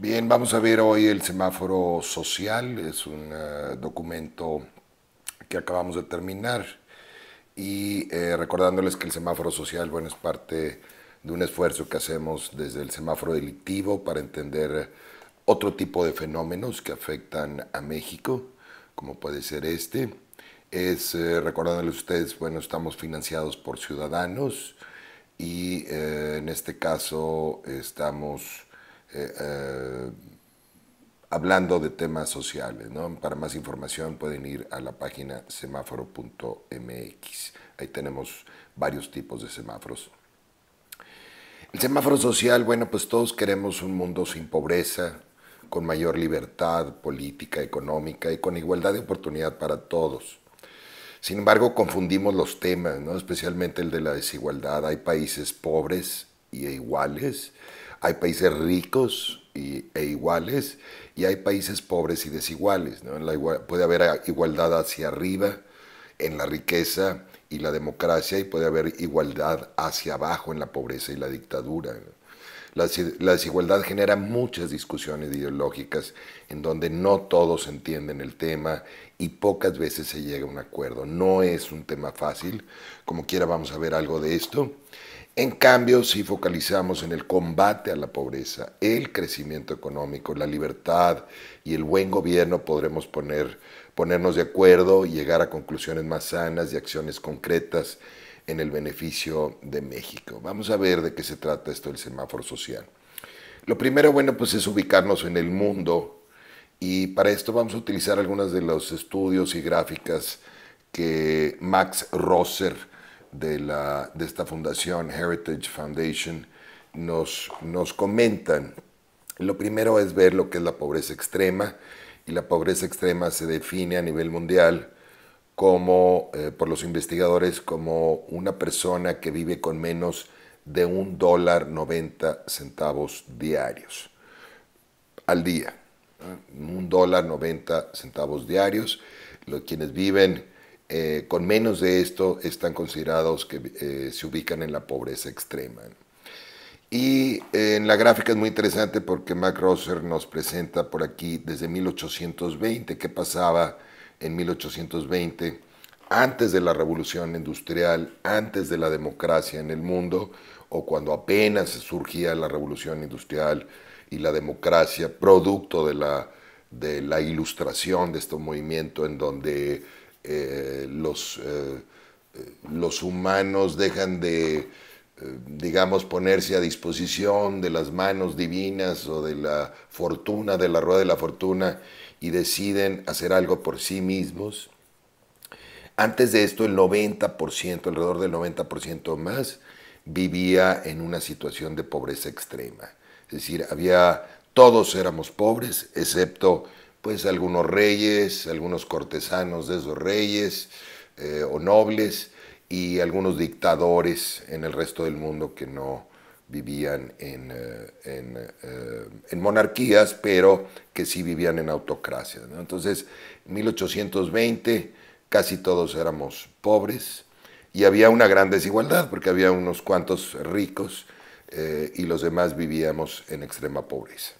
Bien, vamos a ver hoy el semáforo social, es un eh, documento que acabamos de terminar y eh, recordándoles que el semáforo social, bueno, es parte de un esfuerzo que hacemos desde el semáforo delictivo para entender otro tipo de fenómenos que afectan a México, como puede ser este. Es, eh, recordándoles ustedes, bueno, estamos financiados por ciudadanos y en este caso estamos eh, eh, hablando de temas sociales. Para más información pueden ir a la página semáforo.mx. Ahí tenemos varios tipos de semáforos. El semáforo social, bueno, pues todos queremos un mundo sin pobreza, con mayor libertad política, económica y con igualdad de oportunidad para todos. Sin embargo, confundimos los temas, ¿no? especialmente el de la desigualdad. Hay países pobres y iguales hay países ricos y, e iguales y hay países pobres y desiguales. ¿no? La puede haber ah, igualdad hacia arriba en la riqueza y la democracia y puede haber igualdad hacia abajo en la pobreza y la dictadura. la desigualdad genera muchas discusiones ideológicas en donde no todos entienden el tema y pocas veces se llega a un acuerdo. No es un tema fácil, como quiera vamos a ver algo de esto. En cambio, si focalizamos en el combate a la pobreza, el crecimiento económico, la libertad y el buen gobierno, podremos poner, ponernos de acuerdo y llegar a conclusiones más sanas y acciones concretas en el beneficio de México. Vamos a ver de qué se trata esto del semáforo social. Lo primero, bueno, pues es ubicarnos en el mundo y para esto vamos a utilizar algunos de los estudios y gráficas que Max Rosser de, la, de esta fundación, Heritage Foundation, nos, nos comentan. Lo primero es ver lo que es la pobreza extrema, y la pobreza extrema se define a nivel mundial como, eh, por los investigadores, como una persona que vive con menos de un dólar 90 centavos diarios al día. Un dólar 90 centavos diarios. Los, quienes viven eh, con menos de esto están considerados que eh, se ubican en la pobreza extrema. Y eh, en la gráfica es muy interesante porque Mac nos presenta por aquí desde 1820 qué pasaba en 1820 antes de la revolución industrial, antes de la democracia en el mundo o cuando apenas surgía la revolución industrial y la democracia producto de la, de la ilustración de este movimiento en donde eh, los, eh, eh, los humanos dejan de, digamos, ponerse a disposición de las manos divinas o de la fortuna, de la rueda de la fortuna, y deciden hacer algo por sí mismos. Antes de esto, el 90%, alrededor del 90% más, vivía en una situación de pobreza extrema. Es decir, había, todos éramos pobres, excepto pues algunos reyes, algunos cortesanos de esos reyes eh, o nobles y algunos dictadores en el resto del mundo que no vivían en, eh, eh, monarquías, pero que sí vivían en autocracias. Entonces, Entonces, 1820 casi todos éramos pobres y había una gran desigualdad porque había unos cuantos ricos y los demás vivíamos en extrema pobreza.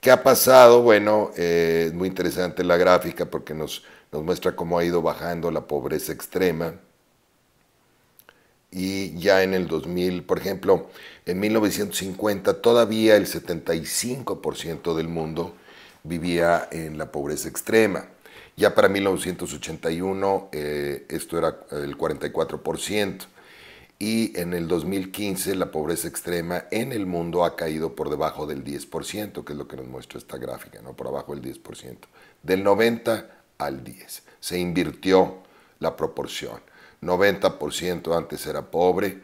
¿Qué ha pasado? Bueno, eh, es muy interesante la gráfica porque nos, muestra cómo ha ido bajando la pobreza extrema. Y ya en el 2000, por ejemplo, en 1950 todavía el 75% del mundo vivía en la pobreza extrema. Ya para 1981 eh, esto era el 44% y en el 2015 la pobreza extrema en el mundo ha caído por debajo del 10%, que es lo que nos muestra esta gráfica, ¿no? por abajo del 10%, del 90 al 10. Se invirtió la proporción. 90% antes era pobre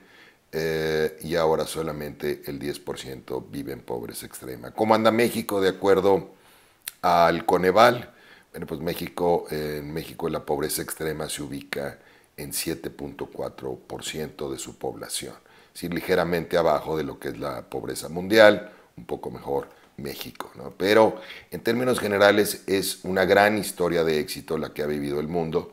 eh, y ahora solamente el 10% vive en pobreza extrema. ¿Cómo anda México de acuerdo al Coneval? Bueno, pues México, en México la pobreza extrema se ubica en 7.4% de su población, es decir, ligeramente abajo de lo que es la pobreza mundial, un poco mejor México. ¿no? Pero en términos generales es una gran historia de éxito la que ha vivido el mundo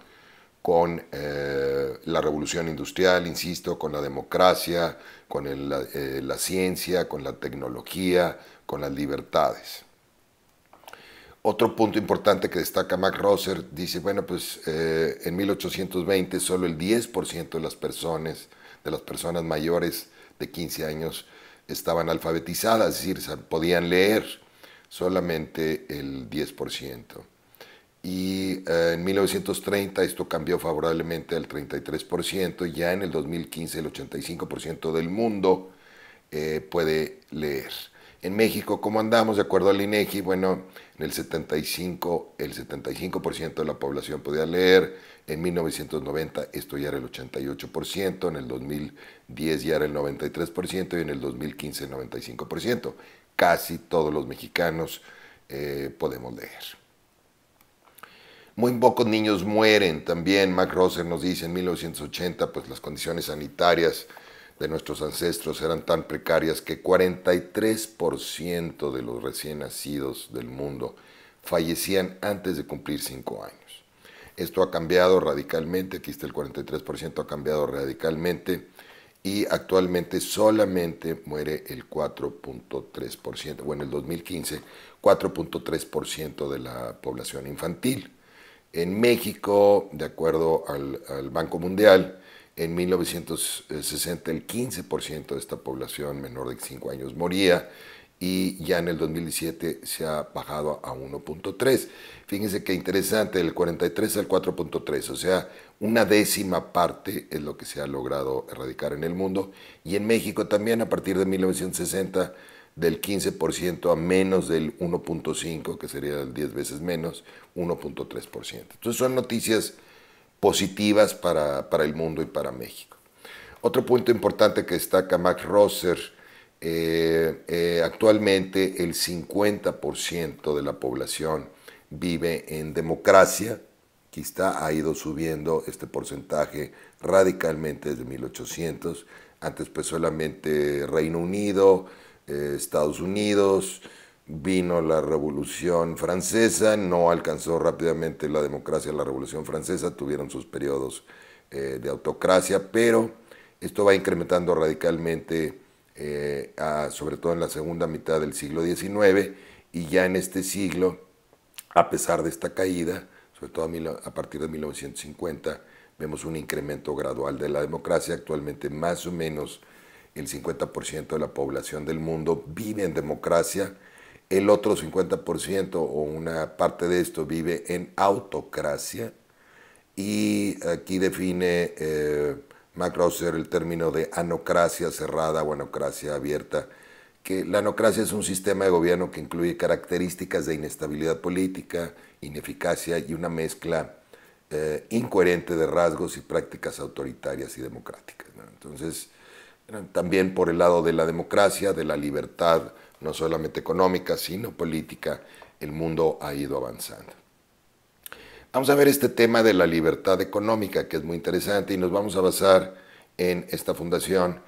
con eh, la revolución industrial, insisto, con la democracia, con eh, la ciencia, con la tecnología, con las libertades. Otro punto importante que destaca Mac Rosser dice, bueno, pues eh, en 1820 solo el 10% de las personas, de las personas mayores de 15 años estaban alfabetizadas, es decir, podían leer solamente el 10%. Y eh, en 1930 esto cambió favorablemente al 33%, ya en el 2015 el 85% del mundo eh, puede leer. En México, ¿cómo andamos? De acuerdo al INEGI, bueno, en el 75, el 75% de la población podía leer. En 1990 esto ya era el 88%, en el 2010 ya era el 93% y en el 2015 el 95%. Casi todos los mexicanos eh, podemos leer. Muy pocos niños mueren también. Mac nos dice en 1980, pues las condiciones sanitarias de nuestros ancestros eran tan precarias que 43% de los recién nacidos del mundo fallecían antes de cumplir 5 años. Esto ha cambiado radicalmente, aquí está el 43%, ha cambiado radicalmente y actualmente solamente muere el 4.3%, bueno, en el 2015, 4.3% de la población infantil. En México, de acuerdo al, al Banco Mundial, en 1960 el 15% de esta población menor de 5 años moría y ya en el 2017 se ha bajado a 1.3. Fíjense qué interesante, del 43 al 4.3, o sea, una décima parte es lo que se ha logrado erradicar en el mundo y en México también a partir de 1960 del 15% a menos del 1.5, que sería 10 veces menos, 1.3%. Entonces son noticias positivas para, el mundo y para México. Otro punto importante que destaca Max Rosser, eh, eh, actualmente el 50% de la población vive en democracia, quizá ha ido subiendo este porcentaje radicalmente desde 1800, antes pues solamente Reino Unido, eh, Estados Unidos, vino la Revolución Francesa, no alcanzó rápidamente la democracia la Revolución Francesa, tuvieron sus periodos eh, de autocracia, pero esto va incrementando radicalmente, eh, sobre todo en la segunda mitad del siglo XIX, y ya en este siglo, a pesar de esta caída, sobre todo a partir de 1950, vemos un incremento gradual de la democracia, actualmente más o menos el 50% de la población del mundo vive en democracia, el otro 50% o una parte de esto vive en autocracia y aquí define eh, el término de anocracia cerrada o anocracia abierta, que la anocracia es un sistema de gobierno que incluye características de inestabilidad política, ineficacia y una mezcla eh, incoherente de rasgos y prácticas autoritarias y democráticas. Entonces, también por el lado de la democracia, de la libertad no solamente económica, sino política, el mundo ha ido avanzando. Vamos a ver este tema de la libertad económica, que es muy interesante, y nos vamos a basar en esta fundación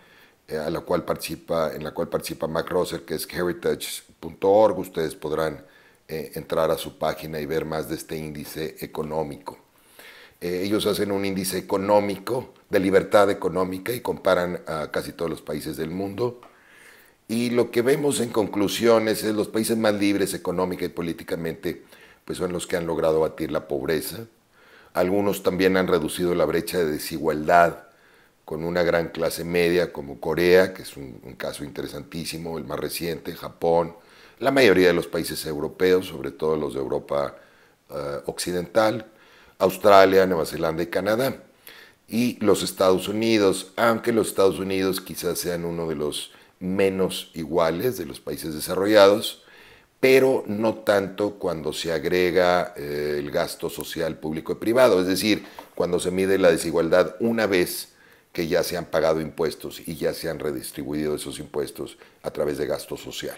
eh, a la cual participa, en la cual participa Macrosser que es heritage.org. Ustedes podrán eh, entrar a su página y ver más de este índice económico. Eh, ellos hacen un índice económico de libertad económica y comparan a casi todos los países del mundo. Y lo que vemos en conclusiones es los países más libres económica y políticamente, pues son los que han logrado batir la pobreza. Algunos también han reducido la brecha de desigualdad con una gran clase media como Corea, que es un, caso interesantísimo, el más reciente, Japón, la mayoría de los países europeos, sobre todo los de Europa eh, Occidental, Australia, Nueva Zelanda y Canadá. Y los Estados Unidos, aunque los Estados Unidos quizás sean uno de los menos iguales de los países desarrollados, pero no tanto cuando se agrega eh, el gasto social público y privado, es decir, cuando se mide la desigualdad una vez que ya se han pagado impuestos y ya se han redistribuido esos impuestos a través de gasto social.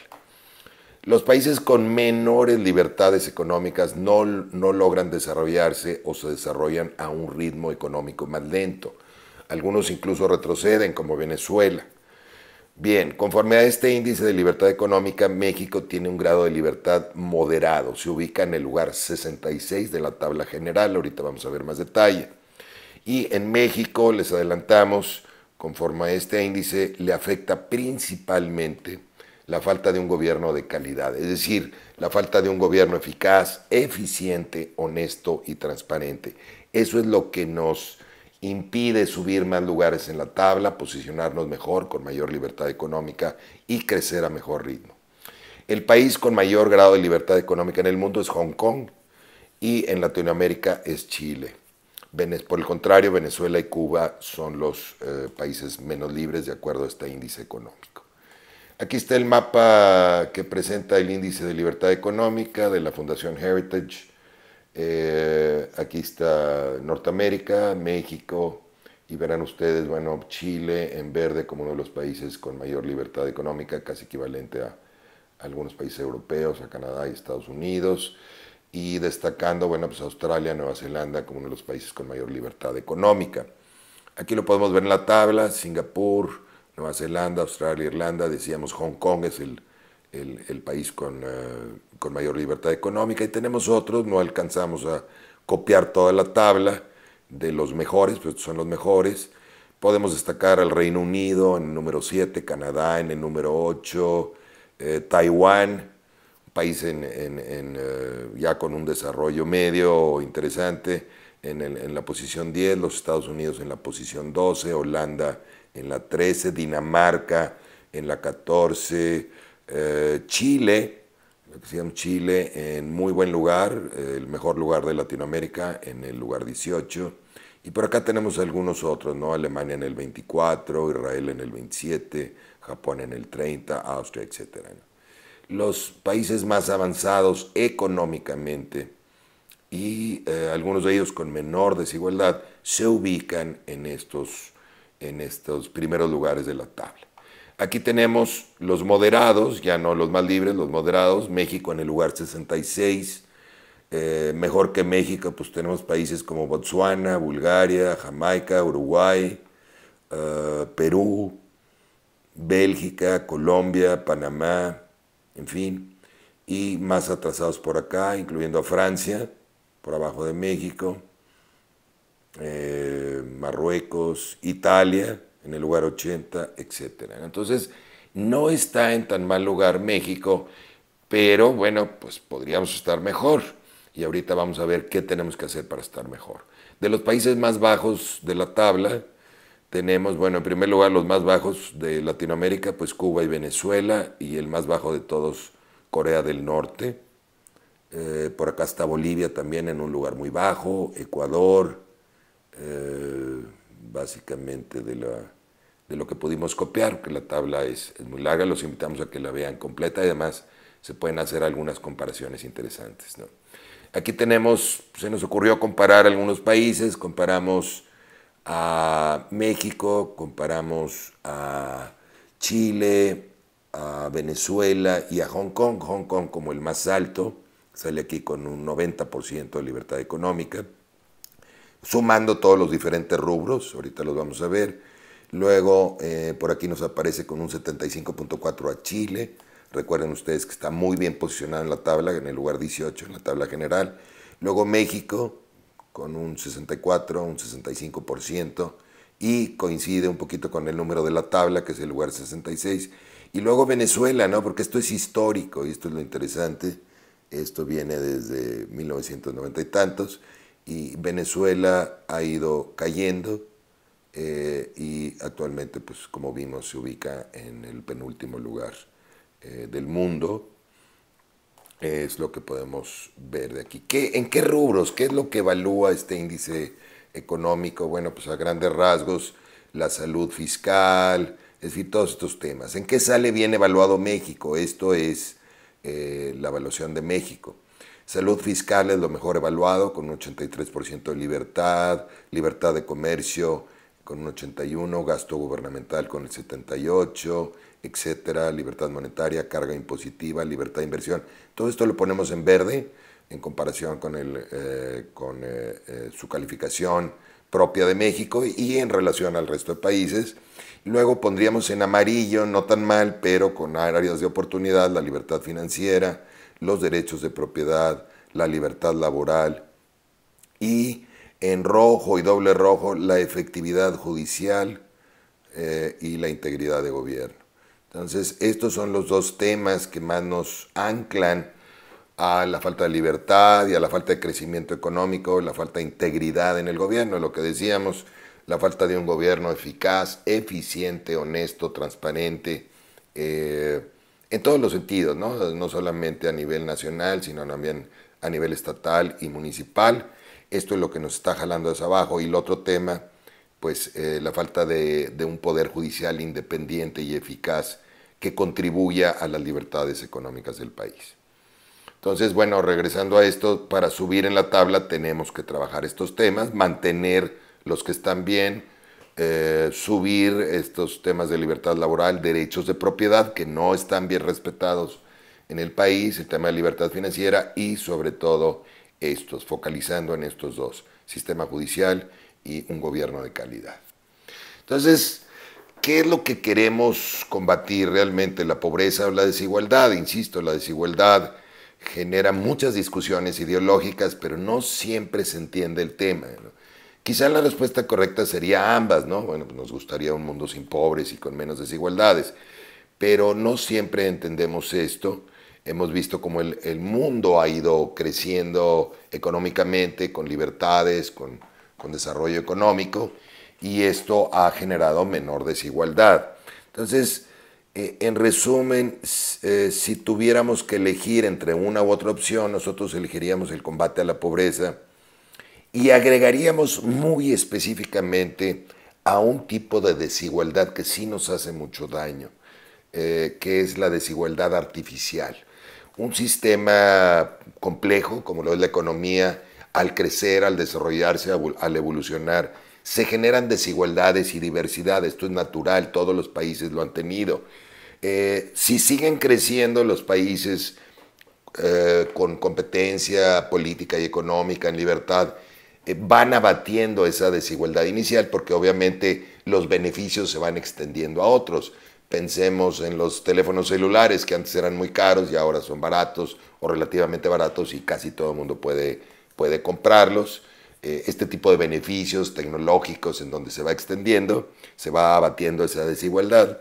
Los países con menores libertades económicas no, no logran desarrollarse o se desarrollan a un ritmo económico más lento. Algunos incluso retroceden, como Venezuela. Bien, conforme a este índice de libertad económica, México tiene un grado de libertad moderado. Se ubica en el lugar 66 de la tabla general, ahorita vamos a ver más detalle. Y en México, les adelantamos, conforme a este índice, le afecta principalmente la falta de un gobierno de calidad, es decir, la falta de un gobierno eficaz, eficiente, honesto y transparente. Eso es lo que nos impide subir más lugares en la tabla, posicionarnos mejor, con mayor libertad económica y crecer a mejor ritmo. El país con mayor grado de libertad económica en el mundo es Hong Kong y en Latinoamérica es Chile. Por el contrario, Venezuela y Cuba son los eh, países menos libres de acuerdo a este índice económico. Aquí está el mapa que presenta el índice de libertad económica de la Fundación Heritage eh, aquí está Norteamérica, México, y verán ustedes, bueno, Chile en verde como uno de los países con mayor libertad económica, casi equivalente a algunos países europeos, a Canadá y Estados Unidos, y destacando, bueno, pues Australia, Nueva Zelanda como uno de los países con mayor libertad económica. Aquí lo podemos ver en la tabla, Singapur, Nueva Zelanda, Australia, Irlanda, decíamos Hong Kong es el el, país eh, con, mayor libertad económica y tenemos otros, no alcanzamos a copiar toda la tabla de los mejores, pues son los mejores. Podemos destacar al Reino Unido en el número 7, Canadá en el número 8, eh, Taiwán, país eh, ya con un desarrollo medio interesante, en, en la posición 10, los Estados Unidos en la posición 12, Holanda en la 13, Dinamarca en la 14, eh, Chile, lo que se llama Chile, en muy buen lugar, el mejor lugar de Latinoamérica, en el lugar 18. Y por acá tenemos algunos otros, ¿no? Alemania en el 24, Israel en el 27, Japón en el 30, Austria, etc. Los países más avanzados económicamente y eh, algunos de ellos con menor desigualdad se ubican en estos, en estos primeros lugares de la tabla. Aquí tenemos los moderados, ya no los más libres, los moderados. México en el lugar 66. Eh, mejor que México, pues tenemos países como Botswana, Bulgaria, Jamaica, Uruguay, eh, Perú, Bélgica, Colombia, Panamá, en fin. Y más atrasados por acá, incluyendo a Francia, por abajo de México, eh, Marruecos, Italia en el lugar 80, etc. Entonces, no está en tan mal lugar México, pero bueno, pues podríamos estar mejor. Y ahorita vamos a ver qué tenemos que hacer para estar mejor. De los países más bajos de la tabla, tenemos, bueno, en primer lugar los más bajos de Latinoamérica, pues Cuba y Venezuela, y el más bajo de todos, Corea del Norte. Eh, por acá está Bolivia también en un lugar muy bajo, Ecuador, eh, básicamente de la de lo que pudimos copiar, que la tabla es, muy larga, los invitamos a que la vean completa y además se pueden hacer algunas comparaciones interesantes. Aquí tenemos, se nos ocurrió comparar algunos países, comparamos a México, comparamos a Chile, a Venezuela y a Hong Kong, Hong Kong como el más alto, sale aquí con un 90% de libertad económica, sumando todos los diferentes rubros, ahorita los vamos a ver, Luego, eh, por aquí nos aparece con un 75.4 a Chile. Recuerden ustedes que está muy bien posicionado en la tabla, en el lugar 18 en la tabla general. Luego México con un 64, un 65% y coincide un poquito con el número de la tabla, que es el lugar 66. Y luego Venezuela, ¿no? Porque esto es histórico y esto es lo interesante. Esto viene desde 1990 y tantos y Venezuela ha ido cayendo eh, y actualmente, pues como vimos, se ubica en el penúltimo lugar eh, del mundo. Es lo que podemos ver de aquí. ¿En qué rubros? ¿Qué es lo que evalúa este índice económico? Bueno, pues a grandes rasgos, la salud fiscal, es decir, todos estos temas. ¿En qué sale bien evaluado México? Esto es eh, la evaluación de México. Salud fiscal es lo mejor evaluado, con un 83% de libertad, libertad de comercio, con un 81, gasto gubernamental con el 78, etcétera, libertad monetaria, carga impositiva, libertad de inversión. Todo esto lo ponemos en verde en comparación con, el, eh, con eh, eh, su calificación propia de México y en relación al resto de países. Luego pondríamos en amarillo, no tan mal, pero con áreas de oportunidad, la libertad financiera, los derechos de propiedad, la libertad laboral y en rojo y doble rojo la efectividad judicial eh, y la integridad de gobierno. Entonces, estos son los dos temas que más nos anclan a la falta de libertad y a la falta de crecimiento económico, la falta de integridad en el gobierno, lo que decíamos, la falta de un gobierno eficaz, eficiente, honesto, transparente, eh, en todos los sentidos, ¿no? no solamente a nivel nacional, sino también a nivel estatal y municipal esto es lo que nos está jalando hacia abajo. Y el otro tema, pues eh, la falta de, un poder judicial independiente y eficaz que contribuya a las libertades económicas del país. Entonces, bueno, regresando a esto, para subir en la tabla tenemos que trabajar estos temas, mantener los que están bien, eh, subir estos temas de libertad laboral, derechos de propiedad que no están bien respetados en el país, el tema de libertad financiera y sobre todo estos, focalizando en estos dos, sistema judicial y un gobierno de calidad. Entonces, ¿qué es lo que queremos combatir realmente? ¿La pobreza o la desigualdad? Insisto, la desigualdad genera muchas discusiones ideológicas, pero no siempre se entiende el tema. Quizá la respuesta correcta sería ambas, ¿no? Bueno, pues nos gustaría un mundo sin pobres y con menos desigualdades, pero no siempre entendemos esto hemos visto cómo el, mundo ha ido creciendo económicamente, con libertades, con, desarrollo económico, y esto ha generado menor desigualdad. Entonces, eh, en resumen, eh, si tuviéramos que elegir entre una u otra opción, nosotros elegiríamos el combate a la pobreza y agregaríamos muy específicamente a un tipo de desigualdad que sí nos hace mucho daño, eh, que es la desigualdad artificial un sistema complejo como lo es la economía, al crecer, al desarrollarse, al evolucionar, se generan desigualdades y diversidad. Esto es natural, todos los países lo han tenido. Eh, si siguen creciendo los países eh, con competencia política y económica en libertad, eh, van abatiendo esa desigualdad inicial porque obviamente los beneficios se van extendiendo a otros. Pensemos en los teléfonos celulares que antes eran muy caros y ahora son baratos o relativamente baratos y casi todo el mundo puede, puede comprarlos. Eh, este tipo de beneficios tecnológicos en donde se va extendiendo, se va abatiendo esa desigualdad.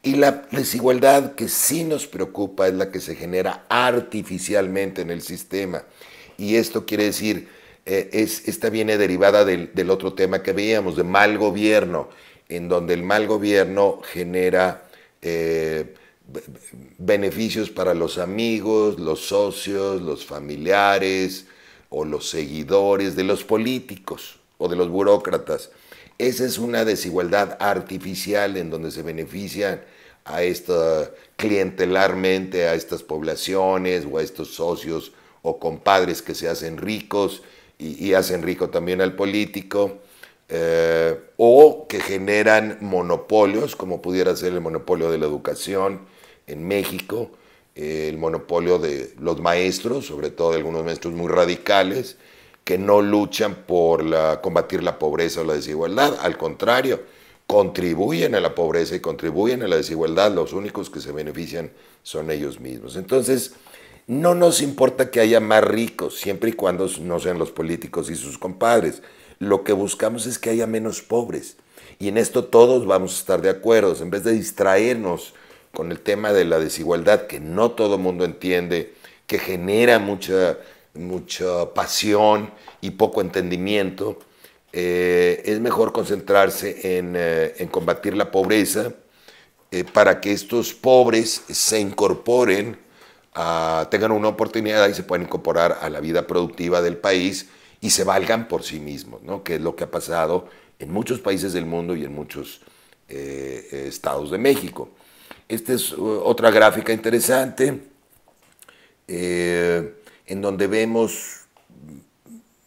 Y la desigualdad que sí nos preocupa es la que se genera artificialmente en el sistema. Y esto quiere decir, eh, es, esta viene derivada del, del otro tema que veíamos, de mal gobierno en donde el mal gobierno genera eh, beneficios para los amigos, los socios, los familiares o los seguidores de los políticos o de los burócratas. Esa es una desigualdad artificial en donde se benefician a esta clientelarmente a estas poblaciones o a estos socios o compadres que se hacen ricos y hacen rico también al político eh, o que generan monopolios, como pudiera ser el monopolio de la educación en México, eh, el monopolio de los maestros, sobre todo de algunos maestros muy radicales, que no luchan por combatir la pobreza o la desigualdad, al contrario, contribuyen a la pobreza y contribuyen a la desigualdad, los únicos que se benefician son ellos mismos. Entonces, no nos importa que haya más ricos, siempre y cuando no sean los políticos y sus compadres lo que buscamos es que haya menos pobres. Y en esto todos vamos a estar de acuerdo. En vez de distraernos con el tema de la desigualdad, que no todo el mundo entiende, que genera mucha, mucha pasión y poco entendimiento, eh, es mejor concentrarse en, eh, combatir la pobreza eh, para que estos pobres se incorporen, tengan una oportunidad y se puedan incorporar a la vida productiva del país y se valgan por sí mismos, que es lo que ha pasado en muchos países del mundo y en muchos eh, estados de México. Esta es uh, otra gráfica interesante eh, en donde vemos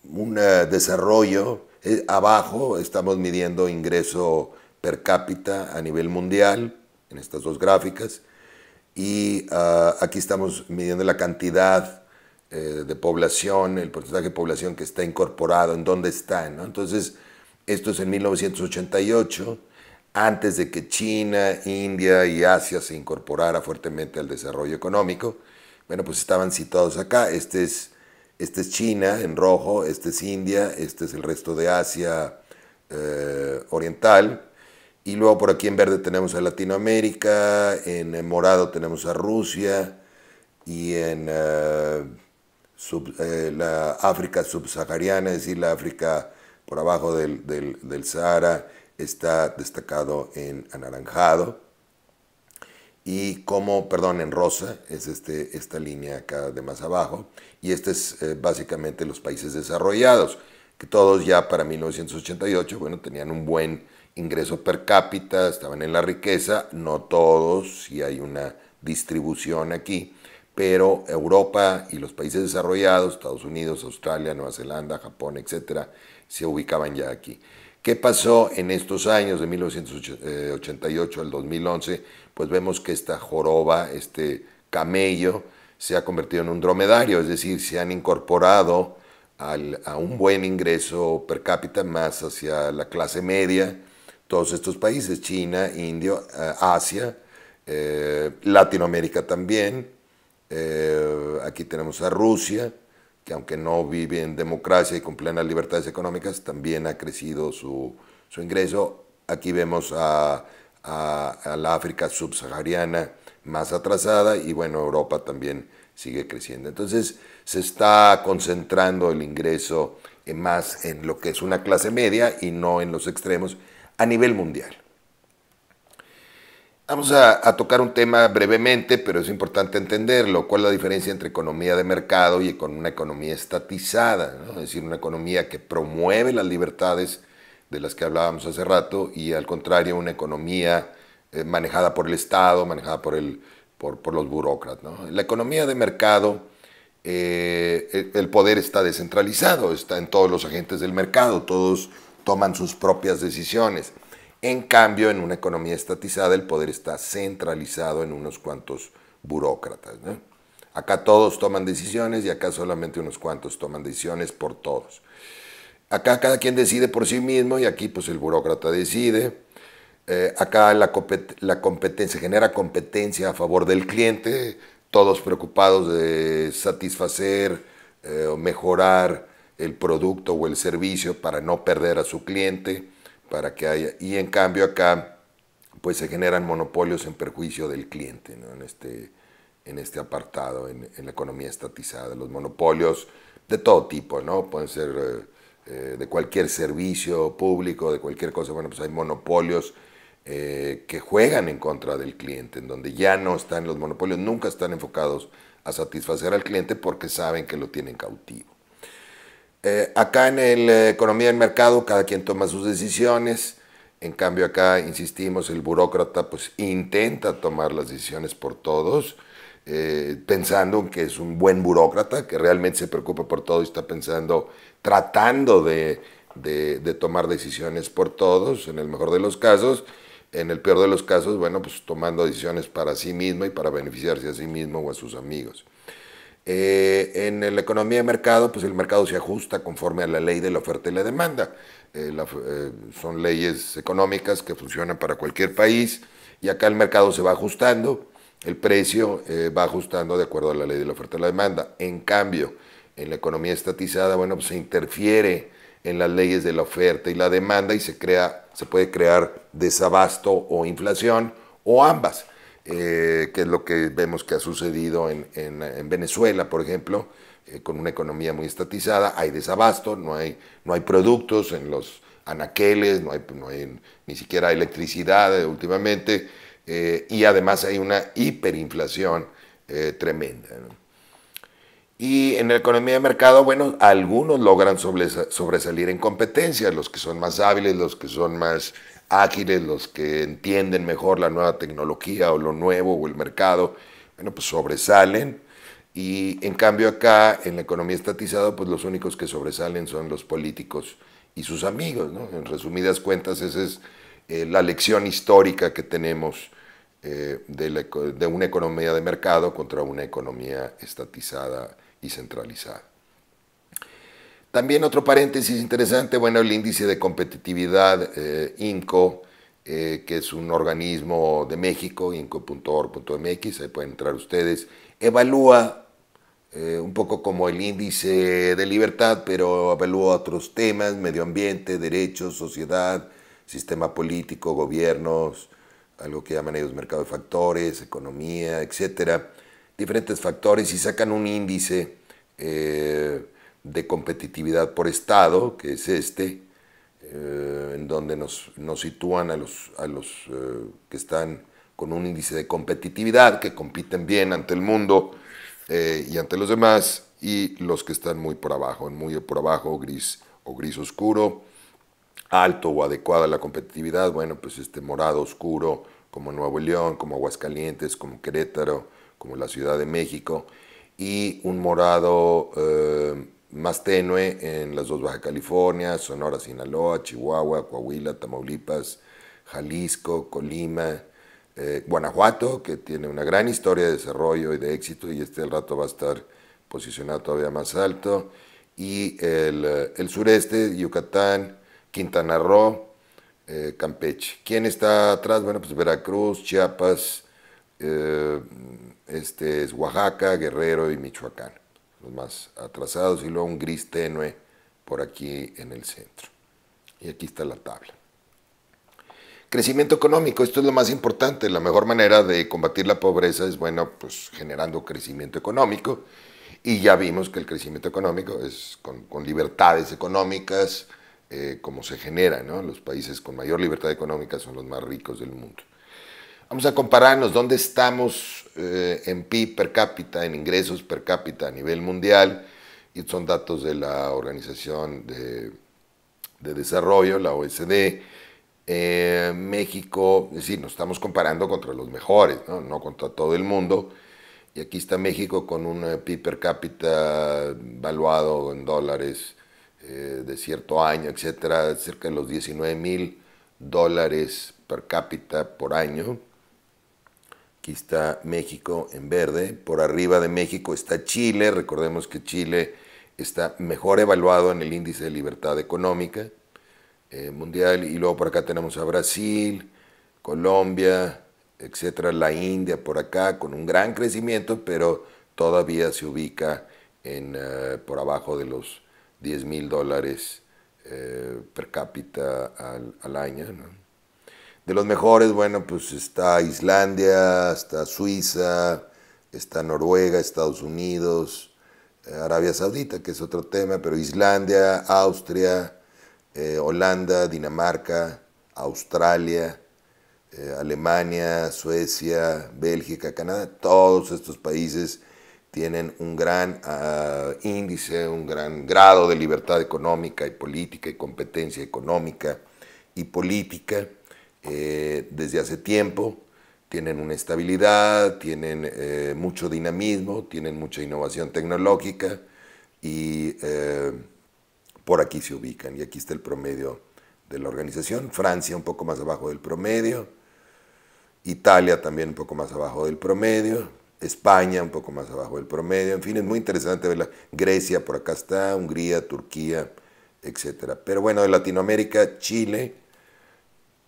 un desarrollo. Eh, abajo estamos midiendo ingreso per cápita a nivel mundial en estas dos gráficas y ah, aquí estamos midiendo la cantidad eh, de población, el porcentaje de población que está incorporado, en dónde están, Entonces, esto es en 1988, antes de que China, India y Asia se incorporara fuertemente al desarrollo económico. Bueno, pues estaban situados acá. Este es, este es China en rojo, este es India, este es el resto de Asia eh, Oriental. Y luego por aquí en verde tenemos a Latinoamérica, en morado tenemos a Rusia y en... Eh, eh, la África subsahariana, es decir, la África por abajo del, Sahara, está destacado en anaranjado y como, perdón, en rosa, es este, esta línea acá de más abajo, y este es eh, básicamente los países desarrollados, que todos ya para 1988, bueno, tenían un buen ingreso per cápita, estaban en la riqueza, no todos, si hay una distribución aquí, pero Europa y los países desarrollados, Estados Unidos, Australia, Nueva Zelanda, Japón, etc., se ubicaban ya aquí. ¿Qué pasó en estos años de 1988 eh, al 2011? Pues vemos que esta joroba, este camello, se ha convertido en un dromedario, es decir, se han incorporado a un buen ingreso per cápita más hacia la clase media, todos estos países, China, India, eh, Asia, eh, Latinoamérica también, eh, aquí tenemos a Rusia, que aunque no vive en democracia y con plenas libertades económicas, también ha crecido su, ingreso. Aquí vemos a, la África subsahariana más atrasada y bueno, Europa también sigue creciendo. Entonces se está concentrando el ingreso más en lo que es una clase media y no en los extremos a nivel mundial. Vamos a, tocar un tema brevemente, pero es importante entenderlo. ¿Cuál es la diferencia entre economía de mercado y con una economía estatizada? Es decir, una economía que promueve las libertades de las que hablábamos hace rato y al contrario, una economía eh, manejada por el Estado, manejada por, el, por, los burócratas. La economía de mercado, eh, e, el poder está descentralizado, está en todos los agentes del mercado, todos toman sus propias decisiones. En cambio, en una economía estatizada, el poder está centralizado en unos cuantos burócratas. Acá todos toman decisiones y acá solamente unos cuantos toman decisiones por todos. Acá cada quien decide por sí mismo y aquí pues el burócrata decide. Eh, acá la, competencia genera competencia a favor del cliente, todos preocupados de satisfacer eh, o mejorar el producto o el servicio para no perder a su cliente que haya. Y en cambio acá, pues se generan monopolios en perjuicio del cliente, En este, en este apartado, en, la economía estatizada. Los monopolios de todo tipo, ¿no? Pueden ser eh, eh, de cualquier servicio público, de cualquier cosa. Bueno, pues hay monopolios eh, que juegan en contra del cliente, en donde ya no están los monopolios, nunca están enfocados a satisfacer al cliente porque saben que lo tienen cautivo. Eh, acá en la eh, economía del mercado cada quien toma sus decisiones, en cambio acá, insistimos, el burócrata pues intenta tomar las decisiones por todos, eh, pensando que es un buen burócrata, que realmente se preocupa por todo y está pensando, tratando de, de tomar decisiones por todos, en el mejor de los casos, en el peor de los casos, bueno, pues tomando decisiones para sí mismo y para beneficiarse a sí mismo o a sus amigos. Eh, en la economía de mercado, pues el mercado se ajusta conforme a la ley de la oferta y la demanda. Eh, eh, son leyes económicas que funcionan para cualquier país y acá el mercado se va ajustando, el precio va ajustando de acuerdo a la ley de la oferta y la demanda. En cambio, en la economía estatizada, bueno, pues se interfiere en las leyes de la oferta y la demanda y se, crea, se puede crear desabasto o inflación o ambas. Eh, que es lo que vemos que ha sucedido en, Venezuela, por ejemplo, eh, con una economía muy estatizada, hay desabasto, no hay, no hay productos en los anaqueles, no hay, ni siquiera electricidad eh, últimamente, y además hay una hiperinflación tremenda. Y en la economía de mercado, bueno, algunos logran sobresalir en competencia, los que son más hábiles, los que son más ágiles, los que entienden mejor la nueva tecnología o lo nuevo o el mercado, bueno, pues sobresalen. Y en cambio acá, en la economía estatizada, pues los únicos que sobresalen son los políticos y sus amigos, En resumidas cuentas, esa es eh, la lección histórica que tenemos eh, de una economía de mercado contra una economía estatizada y centralizada. También otro paréntesis interesante, bueno, el índice de competitividad eh, INCO, eh, que es un organismo de México, inco.org.mx, ahí pueden entrar ustedes, evalúa eh, un poco como el índice de libertad, pero evalúa otros temas, medio ambiente, derechos, sociedad, sistema político, gobiernos, algo que llaman ellos mercado de factores, economía, etcétera, diferentes factores y sacan un índice de competitividad por Estado, que es este, eh, en donde nos, sitúan a los, a los eh, que están con un índice de competitividad, que compiten bien ante el mundo eh, y ante los demás, y los que están muy por abajo, en muy por abajo, gris o gris oscuro, alto o adecuada la competitividad, bueno, pues este morado oscuro, como Nuevo León, como Aguascalientes, como Querétaro, como la Ciudad de México, y un morado más tenue en las dos Baja California, Sonora, Sinaloa, Chihuahua, Coahuila, Tamaulipas, Jalisco, Colima, eh, Guanajuato, que tiene una gran historia de desarrollo y de éxito y este al rato va a estar posicionado todavía más alto, y el, eh, sureste, Yucatán, Quintana Roo, eh, Campeche. ¿Quién está atrás? Bueno, pues Veracruz, Chiapas, este es Oaxaca, Guerrero y Michoacán los más atrasados, y luego un gris tenue por aquí en el centro. Y aquí está la tabla. Crecimiento económico, esto es lo más importante. La mejor manera de combatir la pobreza es, bueno, pues generando crecimiento económico. Y ya vimos que el crecimiento económico es con, libertades económicas, eh, como se genera, ¿no? Los países con mayor libertad económica son los más ricos del mundo. Vamos a compararnos dónde estamos eh, en PIB per cápita, en ingresos per cápita a nivel mundial, y son datos de la Organización de, Desarrollo, la OSD. Eh, México, es decir, nos estamos comparando contra los mejores, ¿no? contra todo el mundo. Y aquí está México con un eh, PIB per cápita valuado en dólares de cierto año, etcétera, cerca de los 19 mil dólares per cápita por año Aquí está México en verde. Por arriba de México está Chile. Recordemos que Chile está mejor evaluado en el índice de libertad económica eh, mundial. Y luego por acá tenemos a Brasil, Colombia, etcétera, la India por acá, con un gran crecimiento, pero todavía se ubica en, eh, por abajo de los 10 mil dólares eh, per cápita al, al año. ¿no? De los mejores, bueno, pues está Islandia, está Suiza, está Noruega, Estados Unidos, eh, Arabia Saudita, que es otro tema, pero Islandia, Austria, eh, Holanda, Dinamarca, Australia, eh, Alemania, Suecia, Bélgica, Canadá, todos estos países tienen un gran ah, índice, un gran grado de libertad económica y política y competencia económica y política. Eh, desde hace tiempo, tienen una estabilidad, tienen eh, mucho dinamismo, tienen mucha innovación tecnológica y eh, por aquí se ubican. Y aquí está el promedio de la organización. Francia un poco más abajo del promedio, Italia también un poco más abajo del promedio, España un poco más abajo del promedio. En fin, es muy interesante verla. Grecia por acá está, Hungría, Turquía, etc. Pero bueno, de Latinoamérica, Chile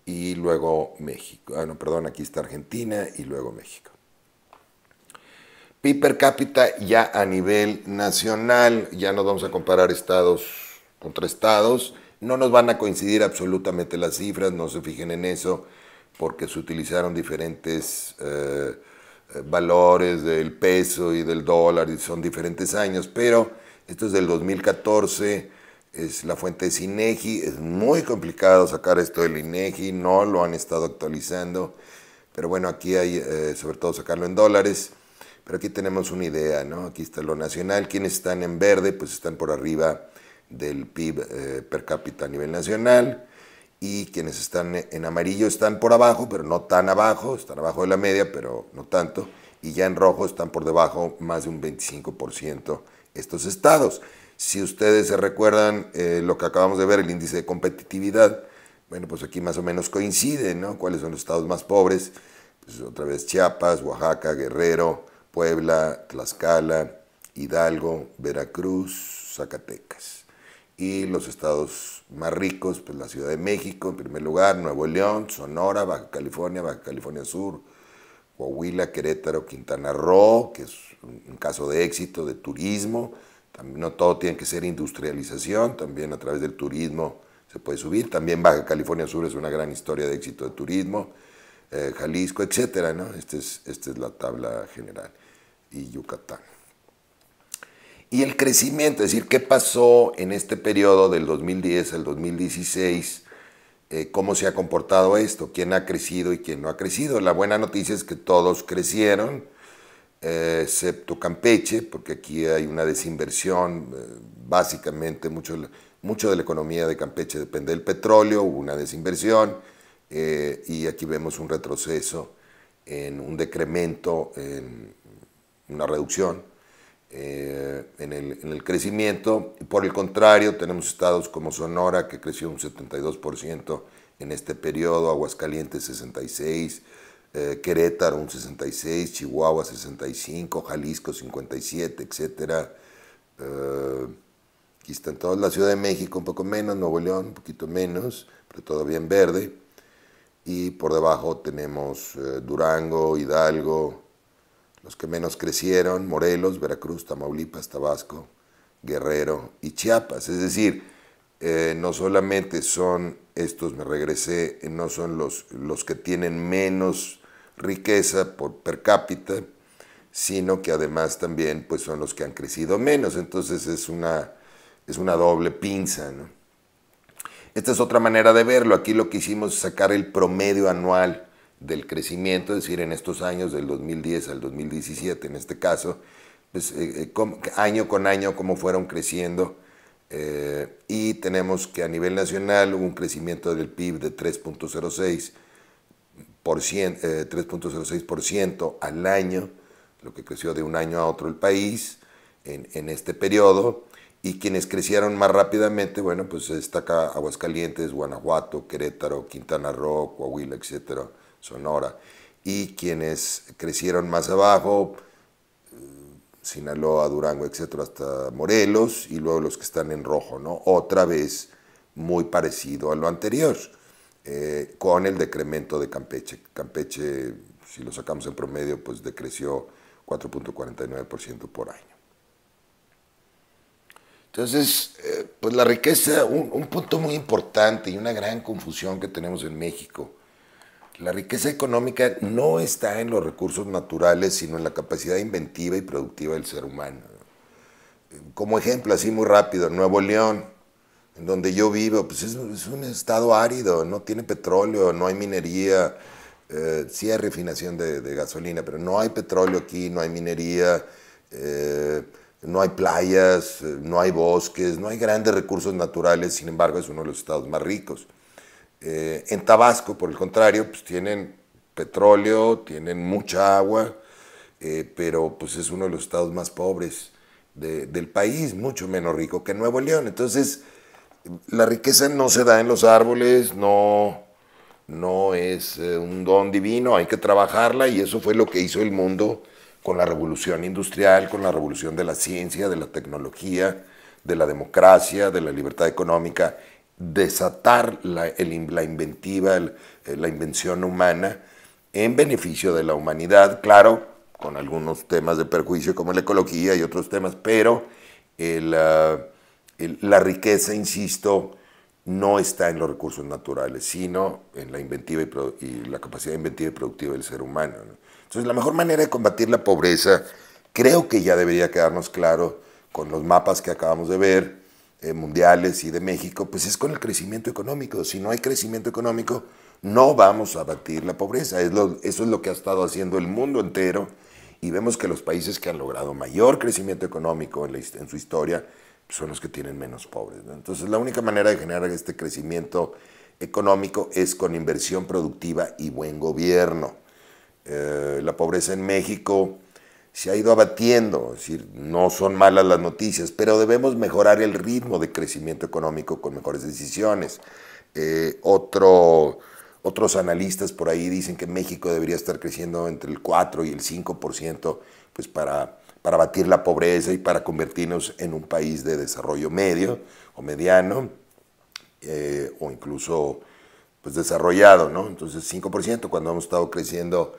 y luego México. Ah, perdón, aquí está Argentina y luego México. PIB per cápita ya a nivel nacional, ya nos vamos a comparar estados contra estados, no nos van a coincidir absolutamente las cifras, no se fijen en eso, porque se utilizaron diferentes eh, valores del peso y del dólar y son diferentes años, pero esto es del 2014 es la fuente de INEGI, es muy complicado sacar esto del INEGI, no lo han estado actualizando, pero bueno, aquí hay eh, sobre todo sacarlo en dólares, pero aquí tenemos una idea, ¿no? Aquí está lo nacional, quienes están en verde, pues están por arriba del PIB eh, per cápita a nivel nacional, y quienes están en amarillo están por abajo, pero no tan abajo, están abajo de la media, pero no tanto, y ya en rojo están por debajo más de un 25% estos estados. Si ustedes se recuerdan eh, lo que acabamos de ver, el índice de competitividad, bueno, pues aquí más o menos coincide, ¿no? ¿Cuáles son los estados más pobres? Pues otra vez Chiapas, Oaxaca, Guerrero, Puebla, Tlaxcala, Hidalgo, Veracruz, Zacatecas. Y los estados más ricos, pues la Ciudad de México en primer lugar, Nuevo León, Sonora, Baja California, Baja California Sur, Coahuila, Querétaro, Quintana Roo, que es un caso de éxito de turismo, no todo tiene que ser industrialización, también a través del turismo se puede subir. También Baja California Sur es una gran historia de éxito de turismo, eh, Jalisco, etcétera, ¿no? Esta es, esta es la tabla general y Yucatán. Y el crecimiento, es decir, qué pasó en este periodo del 2010 al 2016, eh, cómo se ha comportado esto, quién ha crecido y quién no ha crecido. La buena noticia es que todos crecieron, eh, excepto Campeche, porque aquí hay una desinversión, eh, básicamente mucho, mucho de la economía de Campeche depende del petróleo, hubo una desinversión eh, y aquí vemos un retroceso, en un decremento, en una reducción en, el, en, el, crecimiento. Por el contrario, tenemos estados como Sonora, que creció un 72% en este periodo, Aguascalientes 66%, eh, Querétaro un 66, Chihuahua 65, Jalisco 57, etc. Eh, aquí están todas, la Ciudad de México un poco menos, Nuevo León un poquito menos, pero todavía bien verde. Y por debajo tenemos eh, Durango, Hidalgo, los que menos crecieron, Morelos, Veracruz, Tamaulipas, Tabasco, Guerrero y Chiapas. Es decir, no solamente son estos, me regresé, no son los, los que tienen menos riqueza por per cápita, sino que además también pues, son los que han crecido menos. Entonces es una, es una doble pinza. Esta es otra manera de verlo. Aquí lo que hicimos es sacar el promedio anual del crecimiento, es decir, en estos años del 2010 al 2017, en este caso, pues, eh, eh, año con año cómo fueron creciendo. Eh, y tenemos que a nivel nacional hubo un crecimiento del PIB de 3.06 3.06% eh, al año, lo que creció de un año a otro el país en, este periodo. Y quienes crecieron más rápidamente, bueno, pues destaca Aguascalientes, Guanajuato, Querétaro, Quintana Roo, Coahuila, etcétera, Sonora. Y quienes crecieron más abajo, eh, Sinaloa, Durango, etcétera, hasta Morelos, y luego los que están en rojo, ¿no? Otra vez muy parecido a lo anterior. Eh, con el decremento de Campeche. Campeche, si lo sacamos en promedio, pues decreció 4.49% por año. Entonces, eh, pues la riqueza, un, un, punto muy importante y una gran confusión que tenemos en México. La riqueza económica no está en los recursos naturales, sino en la capacidad inventiva y productiva del ser humano. Como ejemplo, así muy rápido, Nuevo León, donde yo vivo, pues es, un estado árido, no tiene petróleo, no hay minería, eh, sí hay refinación de, gasolina, pero no hay petróleo aquí, no hay minería, eh, no hay playas, eh, no hay bosques, no hay grandes recursos naturales, sin embargo es uno de los estados más ricos. Eh, en Tabasco, por el contrario, pues tienen petróleo, tienen mucha agua, pero pues es uno de los estados más pobres del país, mucho menos rico que Nuevo León. Entonces, la riqueza no se da en los árboles, no, no es eh, un don divino, hay que trabajarla y eso fue lo que hizo el mundo con la revolución industrial, con la revolución de la ciencia, de la tecnología, de la democracia, de la libertad económica, desatar la, la inventiva, eh, la invención humana en beneficio de la humanidad, claro, con algunos temas de perjuicio como la ecología y otros temas, pero el... Ah, la riqueza, insisto, no está en los recursos naturales, sino en la inventiva y, la capacidad inventiva y productiva del ser humano. Entonces, la mejor manera de combatir la pobreza, creo que ya debería quedarnos claro con los mapas que acabamos de ver, eh, mundiales y de México, pues es con el crecimiento económico. Si no hay crecimiento económico, no vamos a batir la pobreza. eso es lo que ha estado haciendo el mundo entero y vemos que los países que han logrado mayor crecimiento económico en su historia, son los que tienen menos pobres. Entonces, la única manera de generar este crecimiento económico es con inversión productiva y buen gobierno. Eh, la pobreza en México se ha ido abatiendo, es decir, no son malas las noticias, pero debemos mejorar el ritmo de crecimiento económico con mejores decisiones. Eh, otro, otros analistas por ahí dicen que México debería estar creciendo entre el 4 y el 5%, pues para para batir la pobreza y para convertirnos en un país de desarrollo medio o mediano eh, o incluso pues desarrollado, ¿no? Entonces 5% cuando hemos estado creciendo